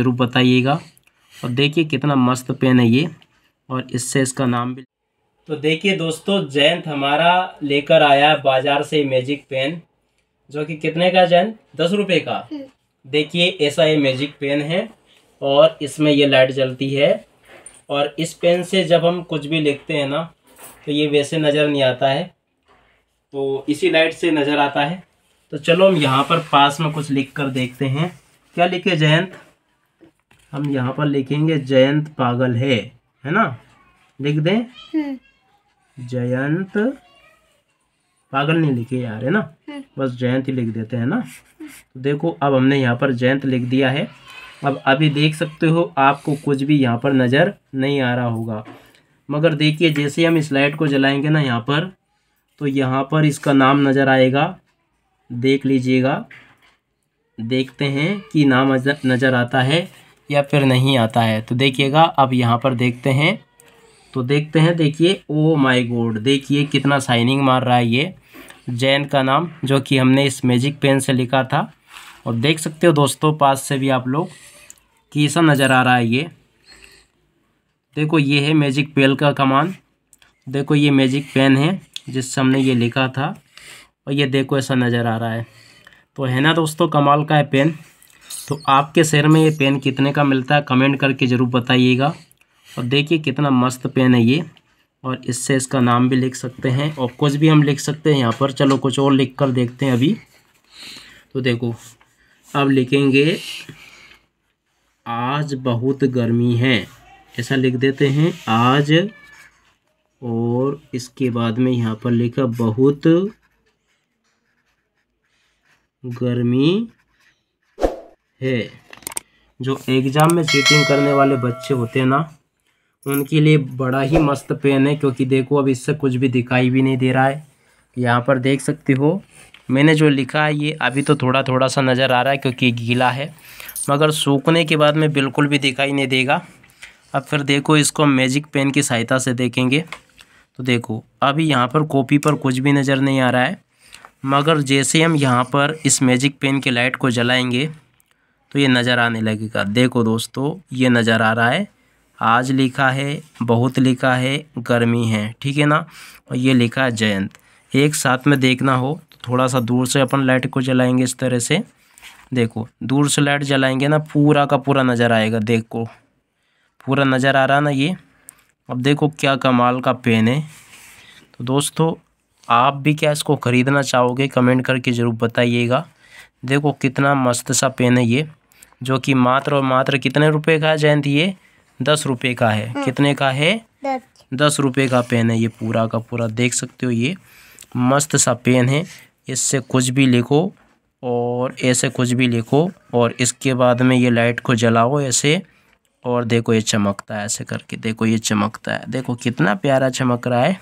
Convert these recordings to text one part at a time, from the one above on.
ज़रूर बताइएगा और देखिए कितना मस्त पेन है ये और इससे इसका नाम भी तो देखिए दोस्तों जयंत हमारा लेकर आया है बाज़ार से मैजिक पेन जो कि कितने का जयंत दस रुपये का हम्म। देखिए ऐसा ये मैजिक पेन है और इसमें ये लाइट जलती है और इस पेन से जब हम कुछ भी लिखते हैं ना तो ये वैसे नज़र नहीं आता है तो इसी लाइट से नज़र आता है तो चलो हम यहाँ पर पास में कुछ लिख कर देखते हैं क्या लिखे जयंत हम यहाँ पर लिखेंगे जयंत पागल है है ना लिख दें हम्म। जयंत पागल नहीं लिखे यार है ना हम्म। बस जयंत ही लिख देते हैं ना तो देखो अब हमने यहाँ पर जयंत लिख दिया है अब अभी देख सकते हो आपको कुछ भी यहाँ पर नज़र नहीं आ रहा होगा मगर देखिए जैसे हम इस लाइट को जलाएंगे ना यहाँ पर तो यहाँ पर इसका नाम नज़र आएगा देख लीजिएगा देखते हैं कि नाम नज़र आता है या फिर नहीं आता है तो देखिएगा अब यहाँ पर देखते हैं तो देखते हैं देखिए ओ माय गॉड देखिए कितना साइनिंग मार रहा है ये जैन का नाम जो कि हमने इस मैजिक पेन से लिखा था और देख सकते हो दोस्तों पास से भी आप लोग कैसा नज़र आ रहा है ये देखो ये है मैजिक पेल का कमान देखो ये मैजिक पेन है जिससे हमने ये लिखा था और ये देखो ऐसा नज़र आ रहा है तो है ना दोस्तों कमाल का है पेन तो आपके शहर में ये पेन कितने का मिलता है कमेंट करके ज़रूर बताइएगा और देखिए कितना मस्त पेन है ये और इससे इसका नाम भी लिख सकते हैं और कुछ भी हम लिख सकते हैं यहाँ पर चलो कुछ और लिख कर देखते हैं अभी तो देखो अब लिखेंगे आज बहुत गर्मी है ऐसा लिख देते हैं आज और इसके बाद में यहाँ पर लिखा बहुत गर्मी है जो एग्ज़ाम में चीटिंग करने वाले बच्चे होते हैं ना उनके लिए बड़ा ही मस्त पेन है क्योंकि देखो अब इससे कुछ भी दिखाई भी नहीं दे रहा है यहाँ पर देख सकते हो मैंने जो लिखा है ये अभी तो थोड़ा थोड़ा सा नज़र आ रहा है क्योंकि गीला है मगर सूखने के बाद में बिल्कुल भी दिखाई नहीं देगा अब फिर देखो इसको मैजिक पेन की सहायता से देखेंगे तो देखो अभी यहाँ पर कॉपी पर कुछ भी नज़र नहीं आ रहा है मगर जैसे हम यहाँ पर इस मैजिक पेन की लाइट को जलाएंगे तो ये नज़र आने लगेगा देखो दोस्तों ये नज़र आ रहा है आज लिखा है बहुत लिखा है गर्मी है ठीक है ना और ये लिखा है जयंत एक साथ में देखना हो तो थोड़ा सा दूर से अपन लाइट को जलाएंगे इस तरह से देखो दूर से लाइट जलाएंगे ना पूरा का पूरा नज़र आएगा देखो पूरा नज़र आ रहा ना ये अब देखो क्या कमाल का पेन है तो दोस्तों आप भी क्या इसको ख़रीदना चाहोगे कमेंट करके ज़रूर बताइएगा देखो कितना मस्त सा पेन है ये जो कि मात्र और मात्र कितने रुपए का है जयंत ये दस रुपये का है हाँ। कितने का है दस रुपये का पेन है ये पूरा का पूरा देख सकते हो ये मस्त सा पेन है इससे कुछ भी लिखो और ऐसे कुछ भी लिखो और इसके बाद में ये लाइट को जलाओ ऐसे और देखो ये चमकता है ऐसे करके देखो ये चमकता है देखो कितना प्यारा चमक रहा है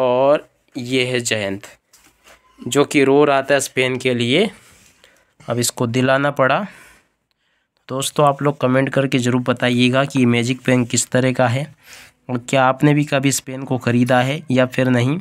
और ये है जयंत जो कि रो रहा था इस पेन के लिए अब इसको दिलाना पड़ा दोस्तों आप लोग कमेंट करके ज़रूर बताइएगा कि मैजिक पेन किस तरह का है और क्या आपने भी कभी इस पेन को ख़रीदा है या फिर नहीं